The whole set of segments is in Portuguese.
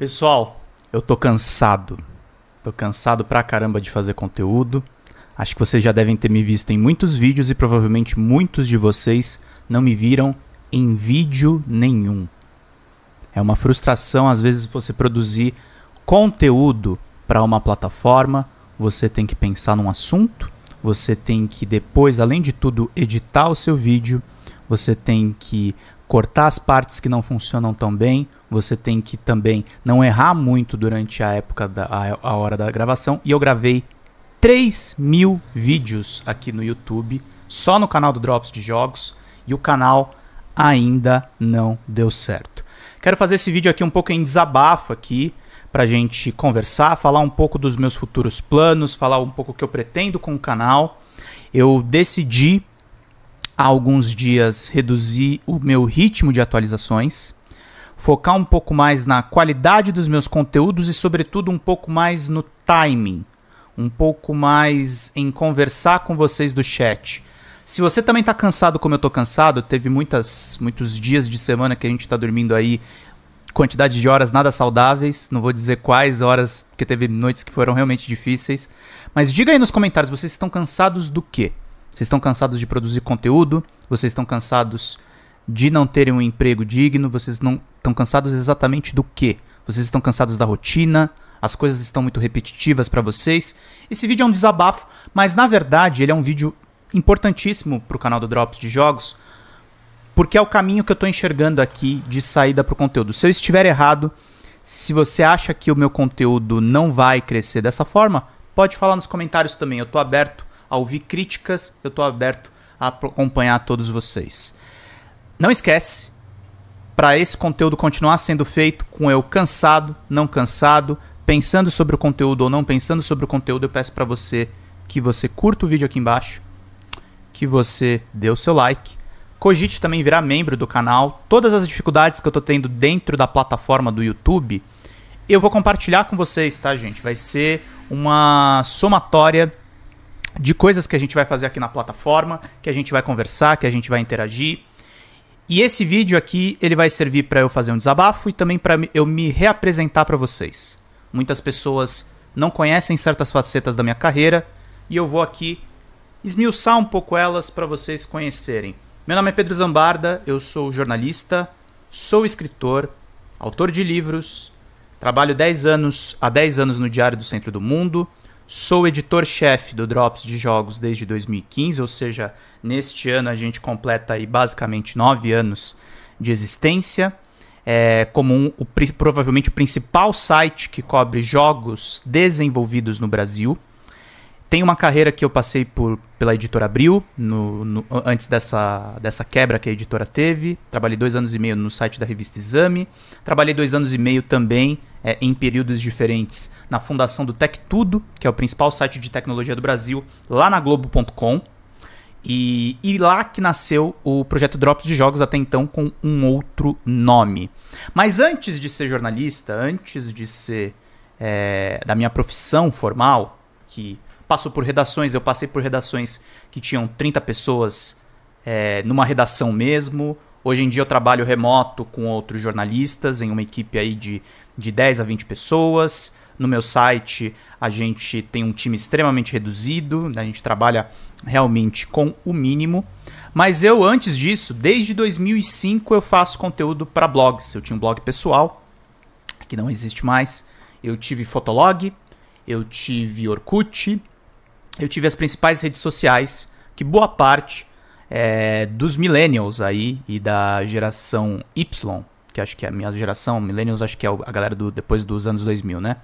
Pessoal, eu tô cansado. Tô cansado pra caramba de fazer conteúdo. Acho que vocês já devem ter me visto em muitos vídeos e provavelmente muitos de vocês não me viram em vídeo nenhum. É uma frustração às vezes você produzir conteúdo para uma plataforma, você tem que pensar num assunto, você tem que depois, além de tudo, editar o seu vídeo, você tem que cortar as partes que não funcionam tão bem, você tem que também não errar muito durante a época da a, a hora da gravação. E eu gravei 3 mil vídeos aqui no YouTube, só no canal do Drops de Jogos, e o canal ainda não deu certo. Quero fazer esse vídeo aqui um pouco em desabafo aqui, pra gente conversar, falar um pouco dos meus futuros planos, falar um pouco o que eu pretendo com o canal. Eu decidi há alguns dias reduzi o meu ritmo de atualizações, focar um pouco mais na qualidade dos meus conteúdos e, sobretudo, um pouco mais no timing, um pouco mais em conversar com vocês do chat. Se você também está cansado como eu estou cansado, teve muitas, muitos dias de semana que a gente está dormindo aí quantidade de horas nada saudáveis, não vou dizer quais horas, porque teve noites que foram realmente difíceis, mas diga aí nos comentários, vocês estão cansados do quê? Vocês estão cansados de produzir conteúdo? Vocês estão cansados de não terem um emprego digno? Vocês não estão cansados exatamente do quê? Vocês estão cansados da rotina? As coisas estão muito repetitivas para vocês? Esse vídeo é um desabafo, mas na verdade ele é um vídeo importantíssimo para o canal do Drops de Jogos, porque é o caminho que eu estou enxergando aqui de saída para o conteúdo. Se eu estiver errado, se você acha que o meu conteúdo não vai crescer dessa forma, pode falar nos comentários também. Eu estou aberto a ouvir críticas, eu estou aberto a acompanhar todos vocês. Não esquece, para esse conteúdo continuar sendo feito com eu cansado, não cansado, pensando sobre o conteúdo ou não pensando sobre o conteúdo, eu peço para você que você curta o vídeo aqui embaixo, que você dê o seu like, cogite também virar membro do canal. Todas as dificuldades que eu estou tendo dentro da plataforma do YouTube, eu vou compartilhar com vocês, tá, gente? Vai ser uma somatória de coisas que a gente vai fazer aqui na plataforma, que a gente vai conversar, que a gente vai interagir. E esse vídeo aqui, ele vai servir para eu fazer um desabafo e também para eu me reapresentar para vocês. Muitas pessoas não conhecem certas facetas da minha carreira e eu vou aqui esmiuçar um pouco elas para vocês conhecerem. Meu nome é Pedro Zambarda, eu sou jornalista, sou escritor, autor de livros, trabalho 10 anos, há 10 anos no Diário do Centro do Mundo, Sou editor-chefe do Drops de Jogos desde 2015, ou seja, neste ano a gente completa aí basicamente nove anos de existência. É, como um, o, provavelmente o principal site que cobre jogos desenvolvidos no Brasil. Tem uma carreira que eu passei por, pela editora Abril, no, no, antes dessa, dessa quebra que a editora teve. Trabalhei dois anos e meio no site da revista Exame. Trabalhei dois anos e meio também é, em períodos diferentes na fundação do Tec Tudo, que é o principal site de tecnologia do Brasil, lá na Globo.com. E, e, lá que nasceu o projeto Drops de Jogos, até então com um outro nome. Mas antes de ser jornalista, antes de ser é, da minha profissão formal, que passou por redações, eu passei por redações que tinham 30 pessoas é, numa redação mesmo, Hoje em dia eu trabalho remoto com outros jornalistas, em uma equipe aí de, de 10 a 20 pessoas. No meu site a gente tem um time extremamente reduzido, né? a gente trabalha realmente com o mínimo. Mas eu, antes disso, desde 2005 eu faço conteúdo para blogs. Eu tinha um blog pessoal, que não existe mais. Eu tive Fotolog, eu tive Orkut, eu tive as principais redes sociais, que boa parte é, dos millennials aí e da geração Y, que acho que é a minha geração, millennials acho que é a galera do, depois dos anos 2000, né?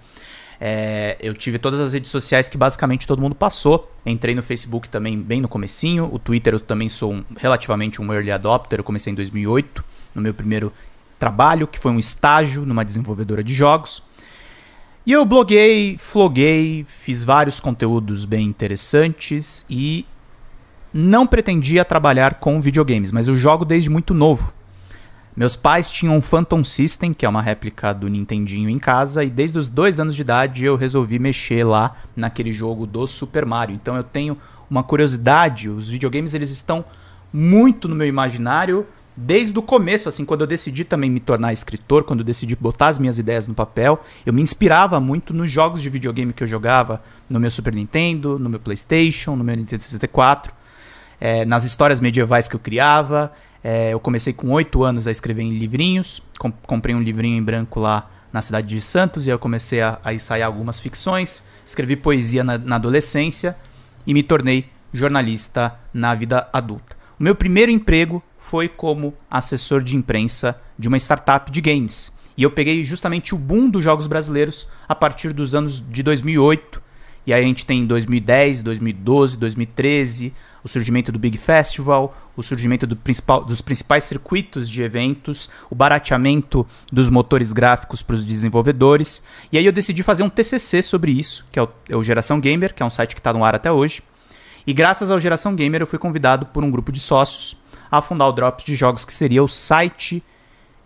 É, eu tive todas as redes sociais que basicamente todo mundo passou. Entrei no Facebook também bem no comecinho. O Twitter eu também sou um, relativamente um early adopter. Eu comecei em 2008, no meu primeiro trabalho, que foi um estágio numa desenvolvedora de jogos. E eu bloguei, floguei, fiz vários conteúdos bem interessantes e não pretendia trabalhar com videogames, mas eu jogo desde muito novo. Meus pais tinham um Phantom System, que é uma réplica do Nintendinho em casa, e desde os dois anos de idade eu resolvi mexer lá naquele jogo do Super Mario. Então eu tenho uma curiosidade, os videogames eles estão muito no meu imaginário desde o começo, assim, quando eu decidi também me tornar escritor, quando eu decidi botar as minhas ideias no papel, eu me inspirava muito nos jogos de videogame que eu jogava no meu Super Nintendo, no meu PlayStation, no meu Nintendo 64 é, nas histórias medievais que eu criava. É, eu comecei com oito anos a escrever em livrinhos. Com comprei um livrinho em branco lá na cidade de Santos e eu comecei a, a ensaiar algumas ficções. Escrevi poesia na, na adolescência e me tornei jornalista na vida adulta. O meu primeiro emprego foi como assessor de imprensa de uma startup de games. E eu peguei justamente o boom dos jogos brasileiros a partir dos anos de 2008. E aí a gente tem 2010, 2012, 2013, o surgimento do Big Festival, o surgimento do principal, dos principais circuitos de eventos, o barateamento dos motores gráficos para os desenvolvedores. E aí eu decidi fazer um TCC sobre isso, que é o, é o Geração Gamer, que é um site que está no ar até hoje. E graças ao Geração Gamer eu fui convidado por um grupo de sócios a fundar o Drops de Jogos, que seria o site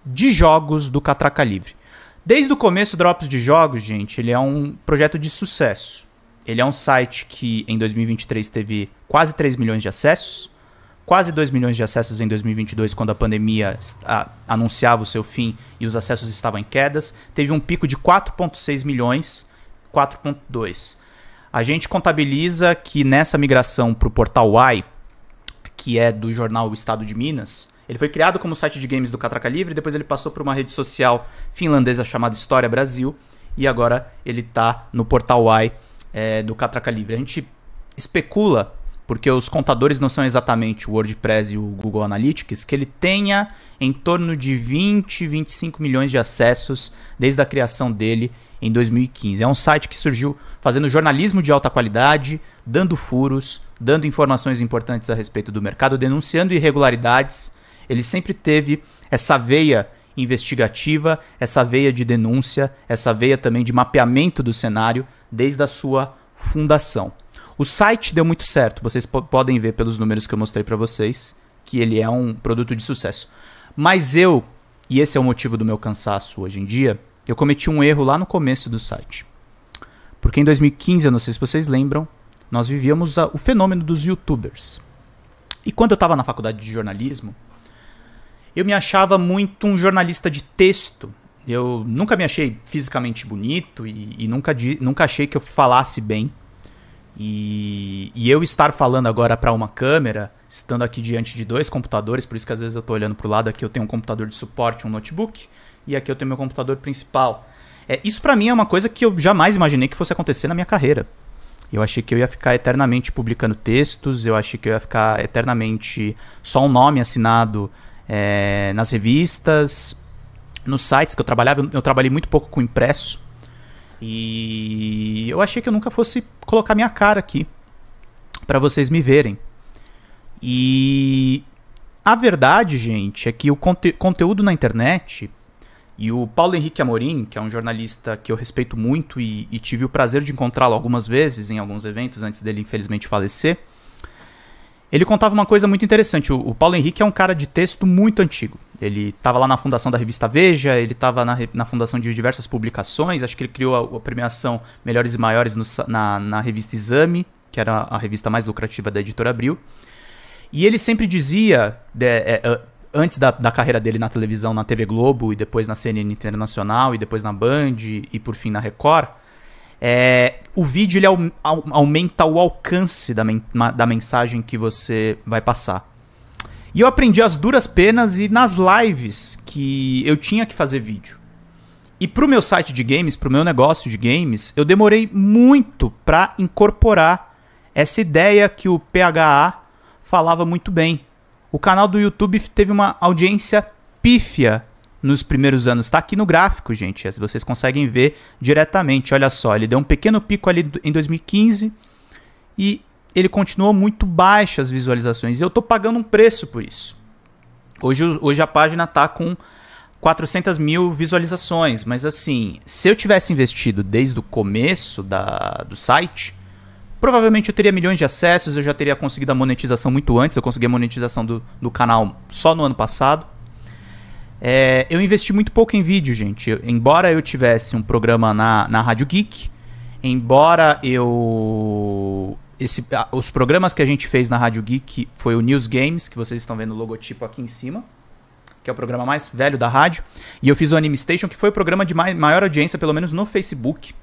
de jogos do Catraca Livre. Desde o começo, o Drops de Jogos, gente, ele é um projeto de sucesso. Ele é um site que em 2023 teve quase 3 milhões de acessos, quase 2 milhões de acessos em 2022, quando a pandemia a, anunciava o seu fim e os acessos estavam em quedas. Teve um pico de 4,6 milhões, 4,2. A gente contabiliza que nessa migração para o portal Y, que é do jornal O Estado de Minas, ele foi criado como site de games do Catraca Livre, depois ele passou para uma rede social finlandesa chamada História Brasil, e agora ele está no portal Y é, do Catraca Livre. A gente especula, porque os contadores não são exatamente o WordPress e o Google Analytics, que ele tenha em torno de 20, 25 milhões de acessos desde a criação dele em 2015. É um site que surgiu fazendo jornalismo de alta qualidade, dando furos, dando informações importantes a respeito do mercado, denunciando irregularidades. Ele sempre teve essa veia investigativa, essa veia de denúncia, essa veia também de mapeamento do cenário desde a sua fundação. O site deu muito certo, vocês podem ver pelos números que eu mostrei para vocês que ele é um produto de sucesso. Mas eu, e esse é o motivo do meu cansaço hoje em dia, eu cometi um erro lá no começo do site. Porque em 2015, eu não sei se vocês lembram, nós vivíamos o fenômeno dos youtubers. E quando eu estava na faculdade de jornalismo, eu me achava muito um jornalista de texto eu nunca me achei fisicamente bonito e, e nunca, nunca achei que eu falasse bem. E, e eu estar falando agora para uma câmera, estando aqui diante de dois computadores, por isso que às vezes eu estou olhando pro lado, aqui eu tenho um computador de suporte, um notebook, e aqui eu tenho meu computador principal. É, isso para mim é uma coisa que eu jamais imaginei que fosse acontecer na minha carreira. Eu achei que eu ia ficar eternamente publicando textos, eu achei que eu ia ficar eternamente só um nome assinado é, nas revistas, nos sites que eu trabalhava, eu trabalhei muito pouco com impresso. E eu achei que eu nunca fosse colocar minha cara aqui para vocês me verem. E a verdade, gente, é que o conte conteúdo na internet e o Paulo Henrique Amorim, que é um jornalista que eu respeito muito e, e tive o prazer de encontrá-lo algumas vezes em alguns eventos antes dele infelizmente falecer, ele contava uma coisa muito interessante. O, Paulo Henrique é um cara de texto muito antigo. Ele estava lá na fundação da revista Veja, ele estava na, na, fundação de diversas publicações. Acho que ele criou a, a premiação Melhores e Maiores no, na, na, revista Exame, que era a revista mais lucrativa da editora Abril. E ele sempre dizia, de, é, é antes da, da, carreira dele na televisão, na TV Globo, e depois na CNN Internacional, e depois na Band, e por fim na Record é, o vídeo ele aumenta o alcance da, men da mensagem que você vai passar. E eu aprendi as duras penas e nas lives que eu tinha que fazer vídeo. E pro meu site de games, pro meu negócio de games, eu demorei muito para incorporar essa ideia que o PHA falava muito bem. O canal do YouTube teve uma audiência pífia nos primeiros anos. Está aqui no gráfico, gente. É, vocês conseguem ver diretamente. Olha só, ele deu um pequeno pico ali em 2015 e ele continuou muito baixo as visualizações. Eu estou pagando um preço por isso. Hoje, hoje a página está com 400 mil visualizações, mas assim, se eu tivesse investido desde o começo da, do site, provavelmente eu teria milhões de acessos, eu já teria conseguido a monetização muito antes, eu consegui a monetização do, do canal só no ano passado. É, eu investi muito pouco em vídeo, gente. Eu, embora eu tivesse um programa na, na Rádio Geek, embora eu. Esse, os programas que a gente fez na Rádio Geek foi o News Games, que vocês estão vendo o logotipo aqui em cima, que é o programa mais velho da rádio. E eu fiz o Anime Station, que foi o programa de maior audiência, pelo menos no Facebook,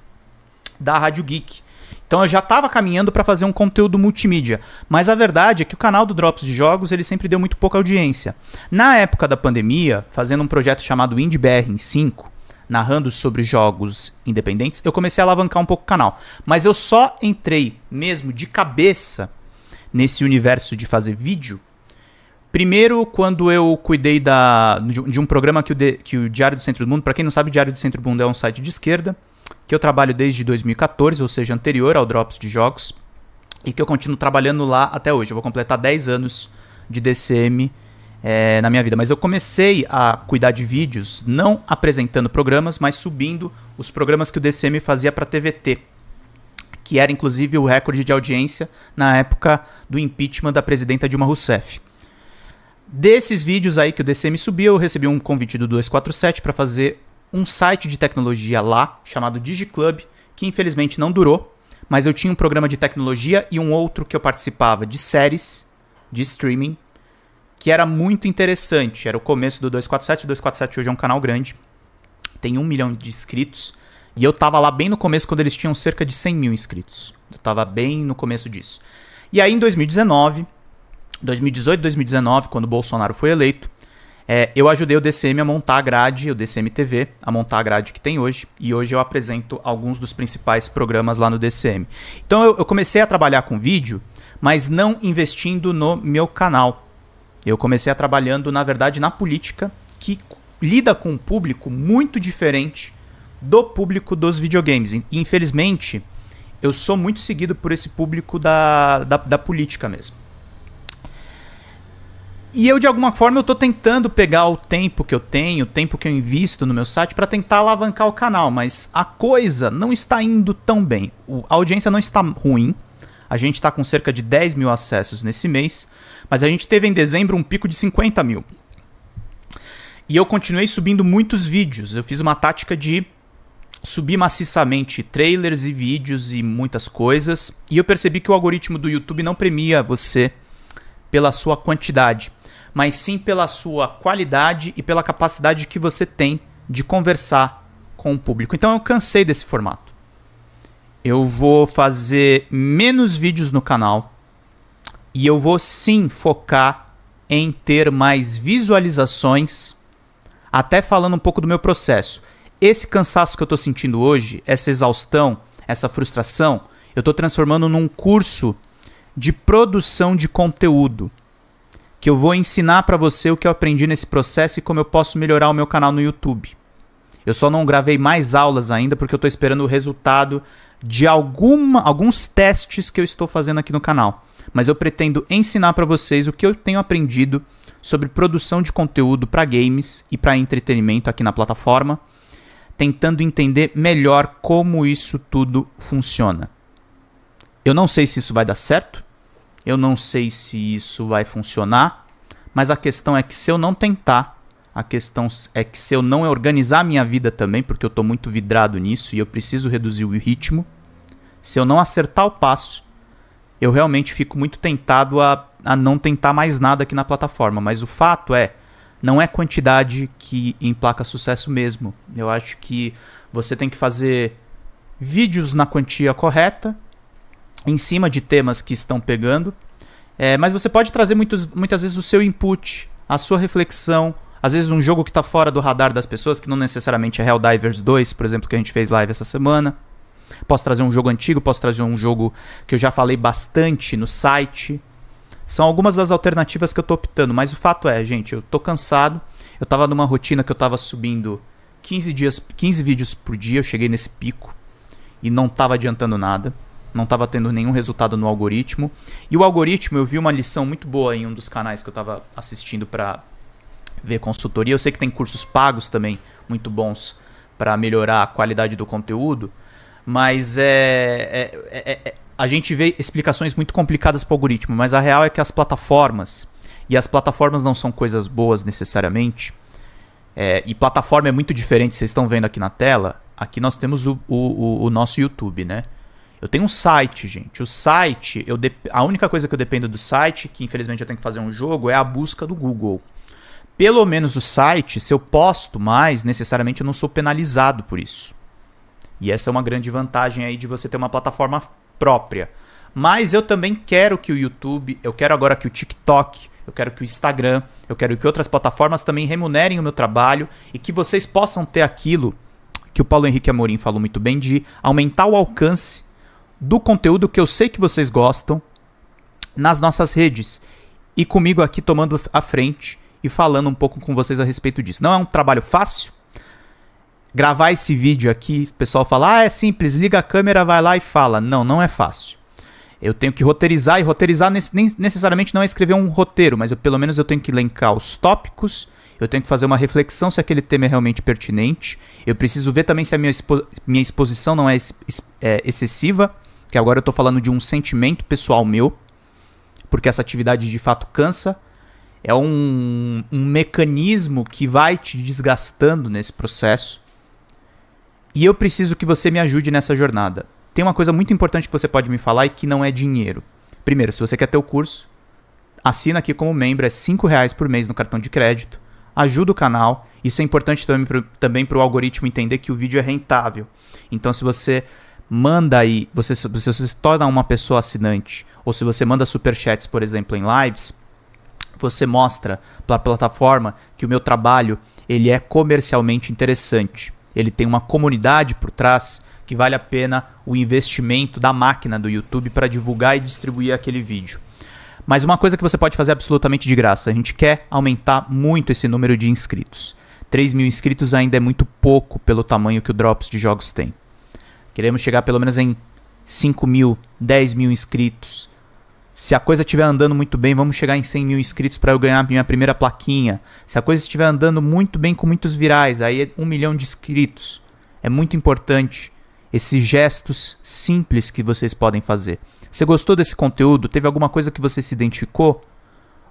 da Rádio Geek. Então eu já estava caminhando para fazer um conteúdo multimídia, mas a verdade é que o canal do Drops de Jogos ele sempre deu muito pouca audiência. Na época da pandemia, fazendo um projeto chamado IndieBR em 5, narrando sobre jogos independentes, eu comecei a alavancar um pouco o canal. Mas eu só entrei mesmo de cabeça nesse universo de fazer vídeo. Primeiro, quando eu cuidei da, de, um programa que o, de, que o Diário do Centro do Mundo, para quem não sabe, o Diário do Centro do Mundo é um site de esquerda, que eu trabalho desde 2014, ou seja, anterior ao Drops de Jogos, e que eu continuo trabalhando lá até hoje. Eu vou completar 10 anos de DCM é, eh, na minha vida. Mas eu comecei a cuidar de vídeos, não apresentando programas, mas subindo os programas que o DCM fazia para TVT, que era inclusive o recorde de audiência na época do impeachment da presidenta Dilma Rousseff. Desses vídeos aí que o DCM subiu, eu recebi um convite do 247 para fazer um site de tecnologia lá, chamado DigiClub, que infelizmente não durou, mas eu tinha um programa de tecnologia e um outro que eu participava de séries, de streaming, que era muito interessante. Era o começo do 247. 247 hoje é um canal grande, tem um milhão de inscritos. E eu tava lá bem no começo, quando eles tinham cerca de 100 mil inscritos. Eu tava bem no começo disso. E aí em 2019, 2018, 2019, quando Bolsonaro foi eleito, é, eu ajudei o DCM a montar a grade, o DCM TV, a montar a grade que tem hoje, e hoje eu apresento alguns dos principais programas lá no DCM. Então eu, eu comecei a trabalhar com vídeo, mas não investindo no meu canal. Eu comecei a trabalhando, na verdade, na política, que lida com um público muito diferente do público dos videogames. E, infelizmente, eu sou muito seguido por esse público da, da, da política mesmo. E eu, de alguma forma, eu tô tentando pegar o tempo que eu tenho, o tempo que eu invisto no meu site para tentar alavancar o canal, mas a coisa não está indo tão bem. O, a audiência não está ruim. A gente está com cerca de 10 mil acessos nesse mês, mas a gente teve em dezembro um pico de 50 mil. E eu continuei subindo muitos vídeos. Eu fiz uma tática de subir maciçamente trailers e vídeos e muitas coisas, e eu percebi que o algoritmo do YouTube não premia você pela sua quantidade mas sim pela sua qualidade e pela capacidade que você tem de conversar com o público. Então eu cansei desse formato. Eu vou fazer menos vídeos no canal e eu vou sim focar em ter mais visualizações, até falando um pouco do meu processo. Esse cansaço que eu estou sentindo hoje, essa exaustão, essa frustração, eu estou transformando num curso de produção de conteúdo que eu vou ensinar para você o que eu aprendi nesse processo e como eu posso melhorar o meu canal no YouTube. Eu só não gravei mais aulas ainda porque eu estou esperando o resultado de alguma, alguns testes que eu estou fazendo aqui no canal. Mas eu pretendo ensinar para vocês o que eu tenho aprendido sobre produção de conteúdo para games e para entretenimento aqui na plataforma, tentando entender melhor como isso tudo funciona. Eu não sei se isso vai dar certo, eu não sei se isso vai funcionar, mas a questão é que se eu não tentar, a questão é que se eu não organizar a minha vida também, porque eu estou muito vidrado nisso e eu preciso reduzir o ritmo, se eu não acertar o passo, eu realmente fico muito tentado a, a não tentar mais nada aqui na plataforma. Mas o fato é, não é quantidade que emplaca sucesso mesmo. Eu acho que você tem que fazer vídeos na quantia correta, em cima de temas que estão pegando. É, mas você pode trazer muitos, muitas vezes o seu input, a sua reflexão. Às vezes um jogo que está fora do radar das pessoas, que não necessariamente é Helldivers 2, por exemplo, que a gente fez live essa semana. Posso trazer um jogo antigo, posso trazer um jogo que eu já falei bastante no site. São algumas das alternativas que eu estou optando, mas o fato é, gente, eu estou cansado. Eu estava numa rotina que eu estava subindo 15 dias, 15 vídeos por dia, eu cheguei nesse pico e não estava adiantando nada não estava tendo nenhum resultado no algoritmo. E o algoritmo, eu vi uma lição muito boa em um dos canais que eu estava assistindo para ver consultoria. Eu sei que tem cursos pagos também muito bons para melhorar a qualidade do conteúdo, mas é, é, é, é, é a gente vê explicações muito complicadas para o algoritmo, mas a real é que as plataformas, e as plataformas não são coisas boas necessariamente, é, e plataforma é muito diferente, vocês estão vendo aqui na tela, aqui nós temos o, o, o nosso YouTube, né? Eu tenho um site, gente. O site, eu a única coisa que eu dependo do site, que infelizmente eu tenho que fazer um jogo, é a busca do Google. Pelo menos o site, se eu posto mais, necessariamente eu não sou penalizado por isso. E essa é uma grande vantagem aí de você ter uma plataforma própria. Mas eu também quero que o YouTube, eu quero agora que o TikTok, eu quero que o Instagram, eu quero que outras plataformas também remunerem o meu trabalho e que vocês possam ter aquilo que o Paulo Henrique Amorim falou muito bem de aumentar o alcance do conteúdo que eu sei que vocês gostam nas nossas redes e comigo aqui tomando a frente e falando um pouco com vocês a respeito disso. Não é um trabalho fácil. Gravar esse vídeo aqui, o pessoal fala: "Ah, é simples, liga a câmera, vai lá e fala". Não, não é fácil. Eu tenho que roteirizar e roteirizar nem necessariamente não é escrever um roteiro, mas eu, pelo menos eu tenho que elencar os tópicos, eu tenho que fazer uma reflexão se aquele tema é realmente pertinente. Eu preciso ver também se a minha, expo minha exposição não é, ex é excessiva que agora eu estou falando de um sentimento pessoal meu, porque essa atividade de fato cansa, é um, um mecanismo que vai te desgastando nesse processo. E eu preciso que você me ajude nessa jornada. Tem uma coisa muito importante que você pode me falar e que não é dinheiro. Primeiro, se você quer ter o curso, assina aqui como membro, é R$ reais por mês no cartão de crédito. Ajuda o canal. Isso é importante também para o também algoritmo entender que o vídeo é rentável. Então, se você manda aí, você, se você se torna uma pessoa assinante, ou se você manda superchats, por exemplo, em lives, você mostra para a plataforma que o meu trabalho ele é comercialmente interessante. Ele tem uma comunidade por trás que vale a pena o investimento da máquina do YouTube para divulgar e distribuir aquele vídeo. Mas uma coisa que você pode fazer absolutamente de graça, a gente quer aumentar muito esse número de inscritos. 3 mil inscritos ainda é muito pouco pelo tamanho que o Drops de Jogos tem. Queremos chegar pelo menos em 5 mil, 10 mil inscritos. Se a coisa estiver andando muito bem, vamos chegar em 100 mil inscritos para eu ganhar minha primeira plaquinha. Se a coisa estiver andando muito bem com muitos virais, aí é 1 um milhão de inscritos. É muito importante esses gestos simples que vocês podem fazer. Você gostou desse conteúdo? Teve alguma coisa que você se identificou?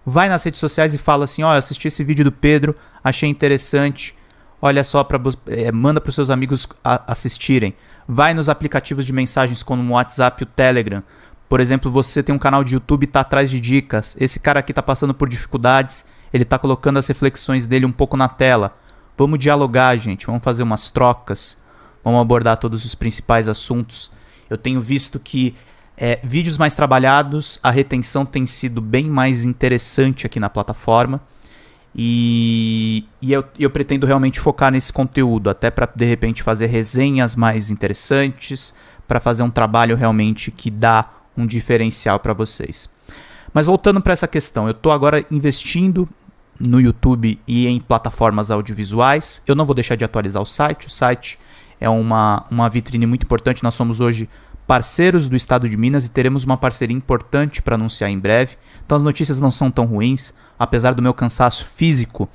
Vai nas redes sociais e fala assim: ó, oh, assisti esse vídeo do Pedro, achei interessante. Olha só, pra, é, manda para os seus amigos a, assistirem vai nos aplicativos de mensagens como o WhatsApp e o Telegram. Por exemplo, você tem um canal de YouTube e está atrás de dicas. Esse cara aqui está passando por dificuldades, ele está colocando as reflexões dele um pouco na tela. Vamos dialogar, gente, vamos fazer umas trocas, vamos abordar todos os principais assuntos. Eu tenho visto que é, vídeos mais trabalhados, a retenção tem sido bem mais interessante aqui na plataforma. E, e eu, eu pretendo realmente focar nesse conteúdo, até para de repente fazer resenhas mais interessantes, para fazer um trabalho realmente que dá um diferencial para vocês. Mas voltando para essa questão, eu estou agora investindo no YouTube e em plataformas audiovisuais. Eu não vou deixar de atualizar o site, o site é uma, uma vitrine muito importante. Nós somos hoje parceiros do estado de Minas e teremos uma parceria importante para anunciar em breve. Então as notícias não são tão ruins, apesar do meu cansaço físico.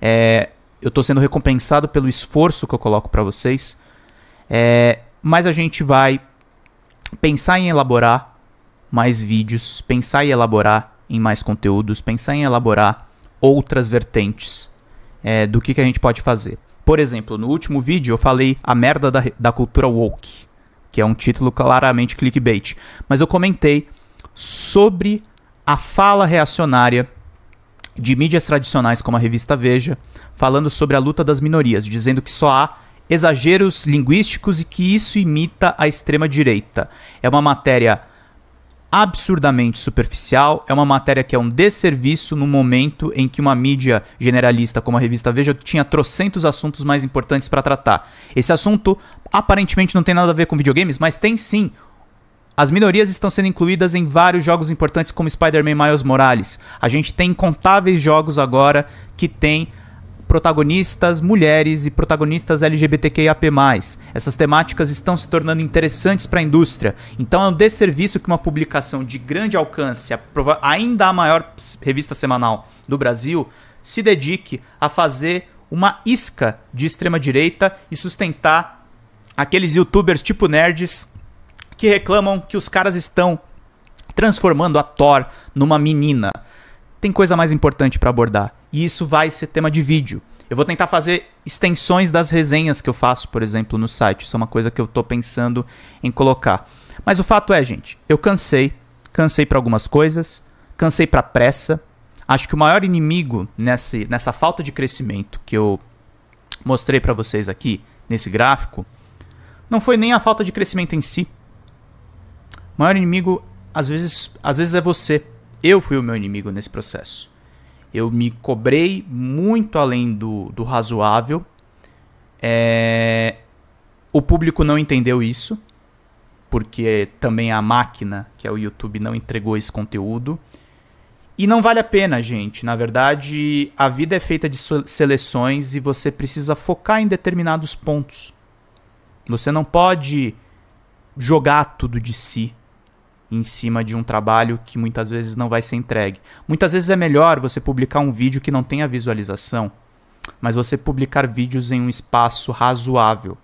É, eu estou sendo recompensado pelo esforço que eu coloco para vocês. É, mas a gente vai pensar em elaborar mais vídeos, pensar em elaborar em mais conteúdos, pensar em elaborar outras vertentes é, do que, que a gente pode fazer. Por exemplo, no último vídeo eu falei a merda da, da cultura woke que é um título claramente clickbait. Mas eu comentei sobre a fala reacionária de mídias tradicionais como a revista Veja, falando sobre a luta das minorias, dizendo que só há exageros linguísticos e que isso imita a extrema direita. É uma matéria absurdamente superficial, é uma matéria que é um desserviço no momento em que uma mídia generalista como a revista Veja tinha trocentos assuntos mais importantes para tratar. Esse assunto aparentemente não tem nada a ver com videogames, mas tem sim. As minorias estão sendo incluídas em vários jogos importantes como Spider-Man Miles Morales. A gente tem incontáveis jogos agora que tem protagonistas mulheres e protagonistas LGBTQIAP+. Essas temáticas estão se tornando interessantes para a indústria. Então é um desserviço que uma publicação de grande alcance, ainda a maior revista semanal do Brasil, se dedique a fazer uma isca de extrema direita e sustentar aqueles youtubers tipo nerds que reclamam que os caras estão transformando a Thor numa menina tem coisa mais importante para abordar. E isso vai ser tema de vídeo. Eu vou tentar fazer extensões das resenhas que eu faço, por exemplo, no site. Isso é uma coisa que eu tô pensando em colocar. Mas o fato é, gente, eu cansei, cansei para algumas coisas, cansei para pressa. Acho que o maior inimigo nessa falta de crescimento que eu mostrei para vocês aqui nesse gráfico não foi nem a falta de crescimento em si. O maior inimigo às vezes, às vezes é você. Eu fui o meu inimigo nesse processo. Eu me cobrei muito além do, do razoável. É... O público não entendeu isso, porque também a máquina, que é o YouTube, não entregou esse conteúdo. E não vale a pena, gente. Na verdade, a vida é feita de seleções e você precisa focar em determinados pontos. Você não pode jogar tudo de si em cima de um trabalho que muitas vezes não vai ser entregue. Muitas vezes é melhor você publicar um vídeo que não tenha visualização, mas você publicar vídeos em um espaço razoável.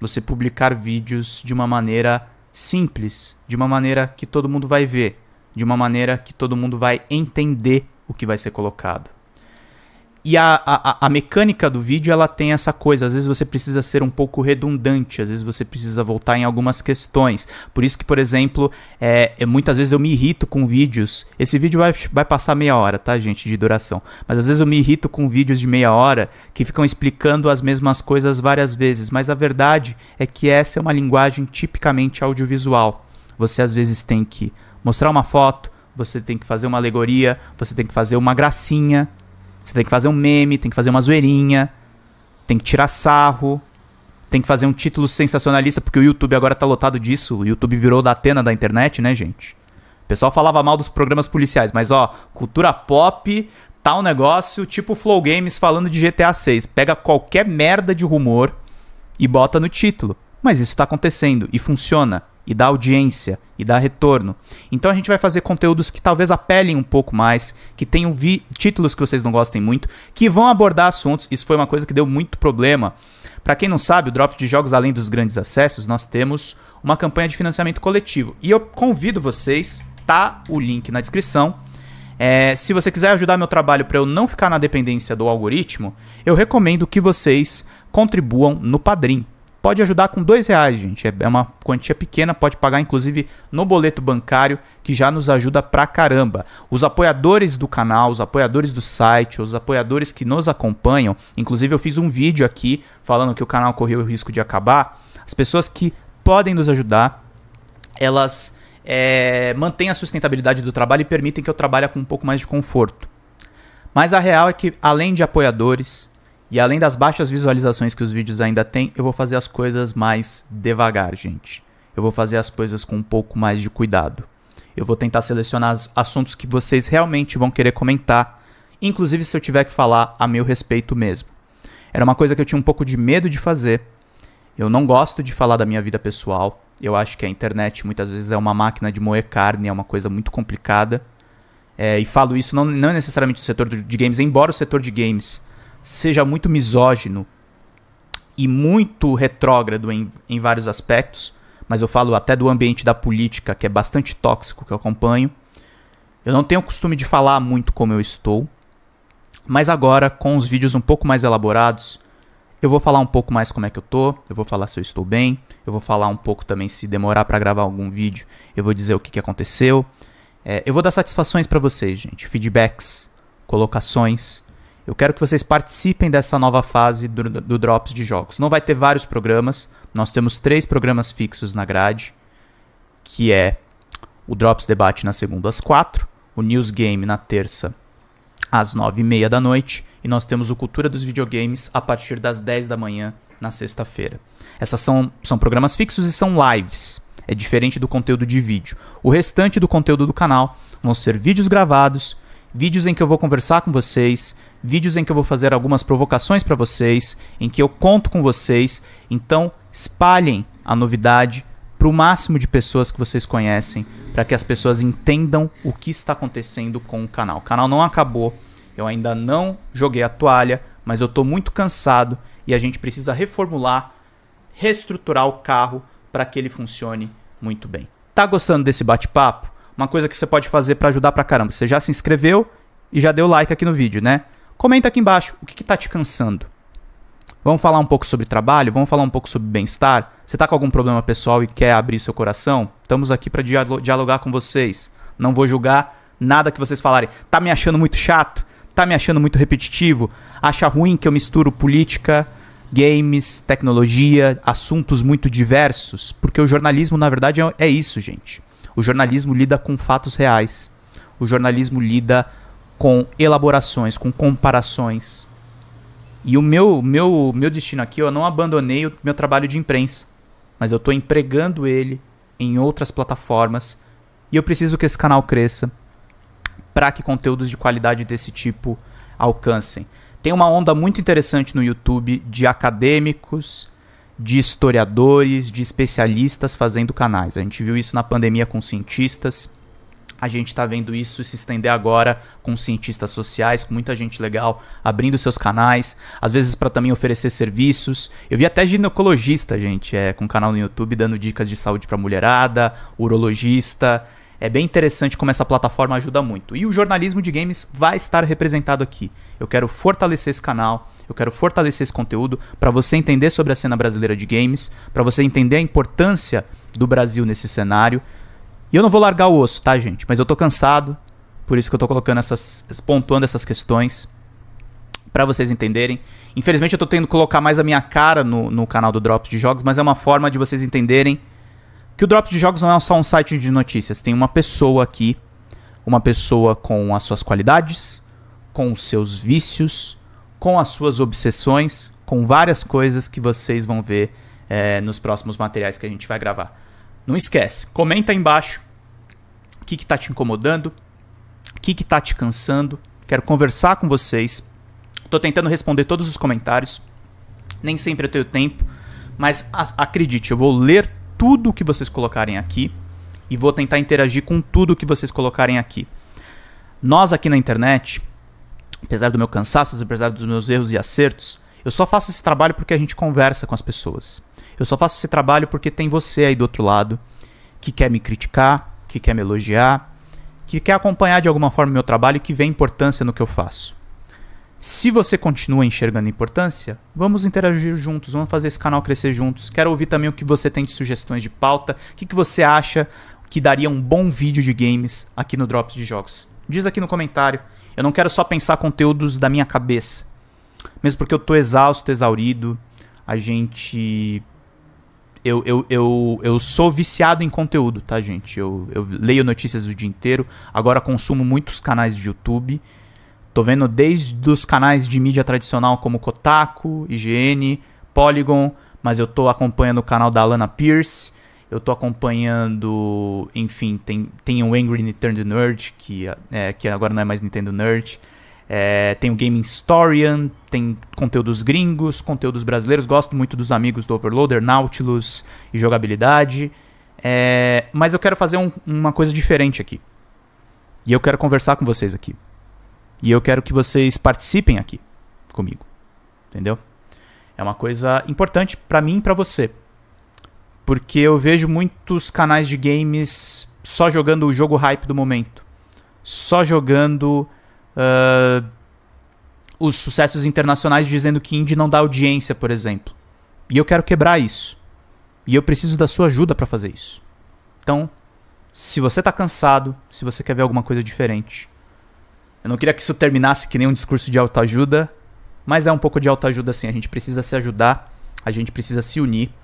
Você publicar vídeos de uma maneira simples, de uma maneira que todo mundo vai ver, de uma maneira que todo mundo vai entender o que vai ser colocado. E a, a, a, mecânica do vídeo ela tem essa coisa, às vezes você precisa ser um pouco redundante, às vezes você precisa voltar em algumas questões. Por isso que, por exemplo, é, é, muitas vezes eu me irrito com vídeos. Esse vídeo vai, vai passar meia hora, tá, gente, de duração. Mas às vezes eu me irrito com vídeos de meia hora que ficam explicando as mesmas coisas várias vezes. Mas a verdade é que essa é uma linguagem tipicamente audiovisual. Você às vezes tem que mostrar uma foto, você tem que fazer uma alegoria, você tem que fazer uma gracinha você tem que fazer um meme, tem que fazer uma zoeirinha, tem que tirar sarro, tem que fazer um título sensacionalista, porque o YouTube agora tá lotado disso. O YouTube virou da Atena da internet, né, gente? O pessoal falava mal dos programas policiais, mas ó, cultura pop, tal tá negócio, tipo Flow Games falando de GTA 6. Pega qualquer merda de rumor e bota no título. Mas isso tá acontecendo e funciona e dá audiência e dá retorno. Então a gente vai fazer conteúdos que talvez apelem um pouco mais, que tenham títulos que vocês não gostem muito, que vão abordar assuntos. Isso foi uma coisa que deu muito problema. Para quem não sabe, o Drops de Jogos Além dos Grandes Acessos, nós temos uma campanha de financiamento coletivo. E eu convido vocês, tá o link na descrição. É, se você quiser ajudar meu trabalho para eu não ficar na dependência do algoritmo, eu recomendo que vocês contribuam no Padrim pode ajudar com dois reais, gente. É, é uma quantia pequena, pode pagar inclusive no boleto bancário, que já nos ajuda pra caramba. Os apoiadores do canal, os apoiadores do site, os apoiadores que nos acompanham, inclusive eu fiz um vídeo aqui falando que o canal correu o risco de acabar. As pessoas que podem nos ajudar, elas é, mantêm a sustentabilidade do trabalho e permitem que eu trabalhe com um pouco mais de conforto. Mas a real é que, além de apoiadores, e além das baixas visualizações que os vídeos ainda têm, eu vou fazer as coisas mais devagar, gente. Eu vou fazer as coisas com um pouco mais de cuidado. Eu vou tentar selecionar assuntos que vocês realmente vão querer comentar, inclusive se eu tiver que falar a meu respeito mesmo. Era uma coisa que eu tinha um pouco de medo de fazer. Eu não gosto de falar da minha vida pessoal. Eu acho que a internet muitas vezes é uma máquina de moer carne, é uma coisa muito complicada. É, e falo isso não, não é necessariamente do setor de games, embora o setor de games seja muito misógino e muito retrógrado em, em vários aspectos, mas eu falo até do ambiente da política, que é bastante tóxico, que eu acompanho. Eu não tenho o costume de falar muito como eu estou, mas agora, com os vídeos um pouco mais elaborados, eu vou falar um pouco mais como é que eu tô, eu vou falar se eu estou bem, eu vou falar um pouco também se demorar para gravar algum vídeo, eu vou dizer o que, que aconteceu. É, eu vou dar satisfações para vocês, gente, feedbacks, colocações. Eu quero que vocês participem dessa nova fase do, do Drops de Jogos. Não vai ter vários programas, nós temos três programas fixos na grade, que é o Drops Debate na segunda às quatro, o News Game na terça às nove e meia da noite, e nós temos o Cultura dos Videogames a partir das dez da manhã na sexta-feira. Essas são, são programas fixos e são lives. É diferente do conteúdo de vídeo. O restante do conteúdo do canal vão ser vídeos gravados vídeos em que eu vou conversar com vocês, vídeos em que eu vou fazer algumas provocações para vocês, em que eu conto com vocês. Então, espalhem a novidade para o máximo de pessoas que vocês conhecem, para que as pessoas entendam o que está acontecendo com o canal. O canal não acabou, eu ainda não joguei a toalha, mas eu estou muito cansado e a gente precisa reformular, reestruturar o carro para que ele funcione muito bem. Tá gostando desse bate-papo? uma coisa que você pode fazer para ajudar pra caramba. Você já se inscreveu e já deu like aqui no vídeo, né? Comenta aqui embaixo o que, que tá te cansando. Vamos falar um pouco sobre trabalho, vamos falar um pouco sobre bem-estar. Você tá com algum problema pessoal e quer abrir seu coração? Estamos aqui para dialogar com vocês. Não vou julgar nada que vocês falarem. Tá me achando muito chato? Tá me achando muito repetitivo? Acha ruim que eu misturo política, games, tecnologia, assuntos muito diversos? Porque o jornalismo, na verdade, é, é isso, gente. O jornalismo lida com fatos reais. O jornalismo lida com elaborações, com comparações. E o meu, meu, meu destino aqui, eu não abandonei o meu trabalho de imprensa, mas eu estou empregando ele em outras plataformas e eu preciso que esse canal cresça para que conteúdos de qualidade desse tipo alcancem. Tem uma onda muito interessante no YouTube de acadêmicos de historiadores, de especialistas fazendo canais. A gente viu isso na pandemia com cientistas. A gente está vendo isso se estender agora com cientistas sociais, com muita gente legal abrindo seus canais, às vezes para também oferecer serviços. Eu vi até ginecologista, gente, é, com canal no YouTube dando dicas de saúde para mulherada, urologista. É bem interessante como essa plataforma ajuda muito. E o jornalismo de games vai estar representado aqui. Eu quero fortalecer esse canal, eu quero fortalecer esse conteúdo para você entender sobre a cena brasileira de games, para você entender a importância do Brasil nesse cenário. E eu não vou largar o osso, tá, gente? Mas eu tô cansado, por isso que eu tô colocando essas pontuando essas questões para vocês entenderem. Infelizmente eu tô tendo que colocar mais a minha cara no, no canal do Drops de Jogos, mas é uma forma de vocês entenderem que o Drops de Jogos não é só um site de notícias, tem uma pessoa aqui, uma pessoa com as suas qualidades, com os seus vícios, com as suas obsessões, com várias coisas que vocês vão ver é, nos próximos materiais que a gente vai gravar. Não esquece, comenta aí embaixo o que está te incomodando, o que está te cansando. Quero conversar com vocês. Estou tentando responder todos os comentários. Nem sempre eu tenho tempo, mas acredite, eu vou ler tudo o que vocês colocarem aqui e vou tentar interagir com tudo o que vocês colocarem aqui. Nós aqui na internet, apesar do meu cansaço, apesar dos meus erros e acertos, eu só faço esse trabalho porque a gente conversa com as pessoas. Eu só faço esse trabalho porque tem você aí do outro lado que quer me criticar, que quer me elogiar, que quer acompanhar de alguma forma meu trabalho e que vê importância no que eu faço. Se você continua enxergando importância, vamos interagir juntos, vamos fazer esse canal crescer juntos. Quero ouvir também o que você tem de sugestões de pauta, o que, que você acha que daria um bom vídeo de games aqui no Drops de Jogos. Diz aqui no comentário. Eu não quero só pensar conteúdos da minha cabeça. Mesmo porque eu tô exausto, exaurido. A gente. Eu, eu, eu, eu sou viciado em conteúdo, tá, gente? Eu, eu leio notícias o dia inteiro. Agora consumo muitos canais de YouTube. Tô vendo desde os canais de mídia tradicional como Kotaku, IGN, Polygon, mas eu tô acompanhando o canal da Alana Pierce eu tô acompanhando, enfim, tem, tem o Angry Nintendo Nerd, que, é, que agora não é mais Nintendo Nerd. É, tem o Game Historian, tem conteúdos gringos, conteúdos brasileiros. Gosto muito dos amigos do Overloader, Nautilus e jogabilidade. É, mas eu quero fazer um, uma coisa diferente aqui. E eu quero conversar com vocês aqui. E eu quero que vocês participem aqui comigo. Entendeu? É uma coisa importante para mim e para você. Porque eu vejo muitos canais de games só jogando o jogo hype do momento. Só jogando uh, os sucessos internacionais dizendo que indie não dá audiência, por exemplo. E eu quero quebrar isso. E eu preciso da sua ajuda para fazer isso. Então, se você tá cansado, se você quer ver alguma coisa diferente. Eu não queria que isso terminasse que nem um discurso de autoajuda, mas é um pouco de autoajuda sim. A gente precisa se ajudar, a gente precisa se unir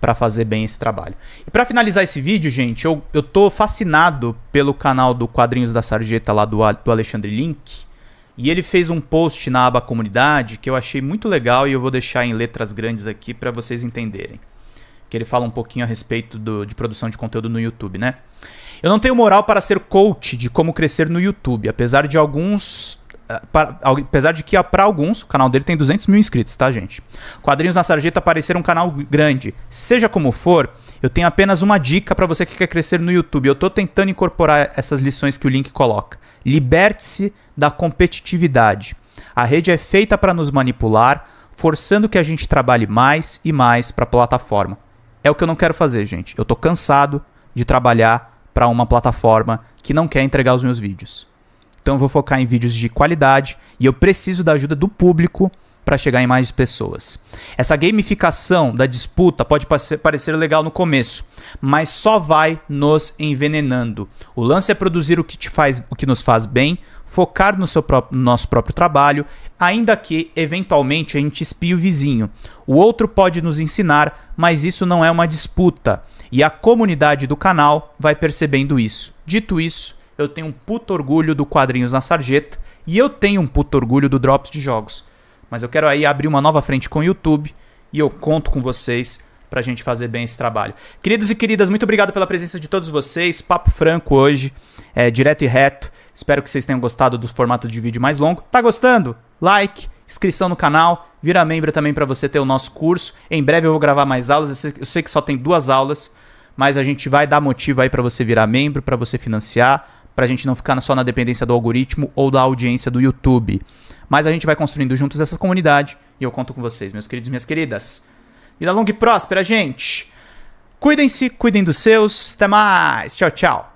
para fazer bem esse trabalho. E para finalizar esse vídeo, gente, eu, eu tô fascinado pelo canal do Quadrinhos da Sarjeta lá do, do Alexandre Link. E ele fez um post na aba comunidade que eu achei muito legal e eu vou deixar em letras grandes aqui para vocês entenderem. Que ele fala um pouquinho a respeito do, de produção de conteúdo no YouTube, né? Eu não tenho moral para ser coach de como crescer no YouTube, apesar de alguns ah, para, apesar de que, ah, para alguns, o canal dele tem 200 mil inscritos, tá, gente? Quadrinhos na Sarjeta parecer um canal grande. Seja como for, eu tenho apenas uma dica para você que quer crescer no YouTube. Eu estou tentando incorporar essas lições que o link coloca. Liberte-se da competitividade. A rede é feita para nos manipular, forçando que a gente trabalhe mais e mais para a plataforma. É o que eu não quero fazer, gente. Eu estou cansado de trabalhar para uma plataforma que não quer entregar os meus vídeos. Então eu vou focar em vídeos de qualidade e eu preciso da ajuda do público para chegar em mais pessoas. Essa gamificação da disputa pode parecer legal no começo, mas só vai nos envenenando. O lance é produzir o que te faz, o que nos faz bem, focar no, seu próprio, no nosso próprio trabalho, ainda que eventualmente a gente espie o vizinho. O outro pode nos ensinar, mas isso não é uma disputa. E a comunidade do canal vai percebendo isso. Dito isso, eu tenho um puto orgulho do quadrinhos na sarjeta e eu tenho um puto orgulho do drops de jogos. Mas eu quero aí abrir uma nova frente com o YouTube e eu conto com vocês pra gente fazer bem esse trabalho. Queridos e queridas, muito obrigado pela presença de todos vocês. Papo franco hoje, é, direto e reto. Espero que vocês tenham gostado do formato de vídeo mais longo. Tá gostando? Like, inscrição no canal, vira membro também para você ter o nosso curso. Em breve eu vou gravar mais aulas. Eu sei que só tem duas aulas, mas a gente vai dar motivo aí para você virar membro, para você financiar para a gente não ficar só na dependência do algoritmo ou da audiência do YouTube. Mas a gente vai construindo juntos essa comunidade e eu conto com vocês, meus queridos e minhas queridas. Vida longa e próspera, gente! Cuidem-se, cuidem dos seus. Até mais. Tchau, tchau.